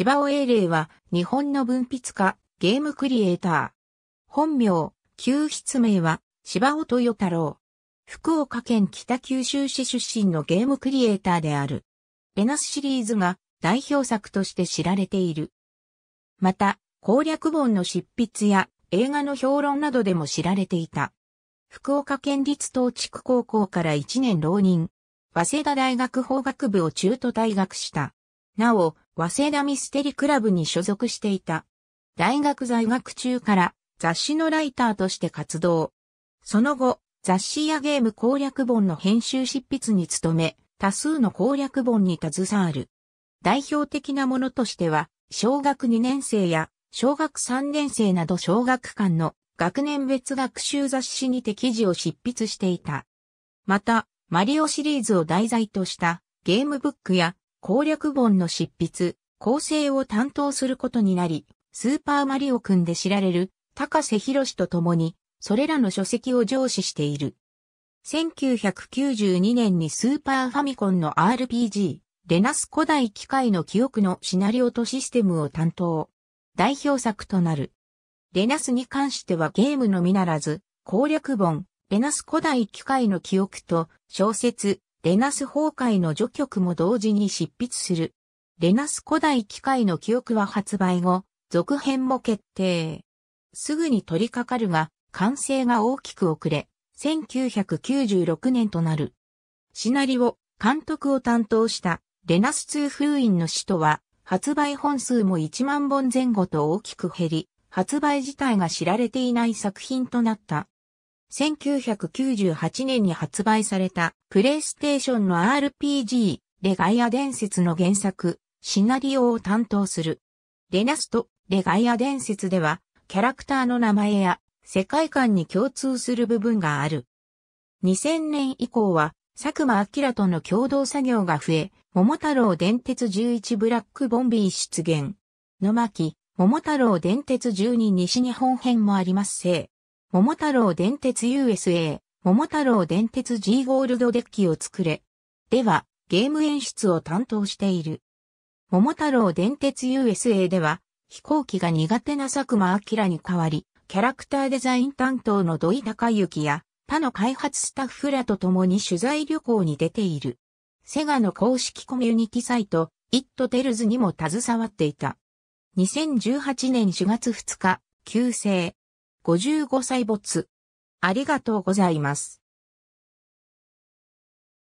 芝尾英霊は日本の文筆家、ゲームクリエイター。本名、旧筆名は芝尾豊太郎。福岡県北九州市出身のゲームクリエイターである。ペナスシリーズが代表作として知られている。また、攻略本の執筆や映画の評論などでも知られていた。福岡県立東地区高校から1年浪人。早稲田大学法学部を中途退学した。なお、早稲田ミステリクラブに所属していた。大学在学中から雑誌のライターとして活動。その後、雑誌やゲーム攻略本の編集執筆に努め、多数の攻略本に携わる。代表的なものとしては、小学2年生や小学3年生など小学館の学年別学習雑誌にて記事を執筆していた。また、マリオシリーズを題材としたゲームブックや攻略本の執筆、構成を担当することになり、スーパーマリオくんで知られる高瀬博と共に、それらの書籍を上司している。1992年にスーパーファミコンの RPG、レナス古代機械の記憶のシナリオとシステムを担当。代表作となる。レナスに関してはゲームのみならず、攻略本、レナス古代機械の記憶と小説、レナス崩壊の序曲も同時に執筆する。レナス古代機械の記憶は発売後、続編も決定。すぐに取り掛かるが、完成が大きく遅れ、1996年となる。シナリオ、監督を担当したレナス2封印の使徒は、発売本数も1万本前後と大きく減り、発売自体が知られていない作品となった。1998年に発売されたプレイステーションの RPG レガイア伝説の原作、シナリオを担当する。レナスト、レガイア伝説では、キャラクターの名前や世界観に共通する部分がある。2000年以降は、佐久間明との共同作業が増え、桃太郎電鉄11ブラックボンビー出現。野巻、桃太郎電鉄12西日本編もありますせ桃太郎電鉄 USA、桃太郎電鉄 G ゴールドデッキを作れ。では、ゲーム演出を担当している。桃太郎電鉄 USA では、飛行機が苦手な佐久間明に代わり、キャラクターデザイン担当の土井隆之や、他の開発スタッフらと共に取材旅行に出ている。セガの公式コミュニティサイト、イットテルズにも携わっていた。2018年4月2日、旧姓、55歳没。ありがとうございます。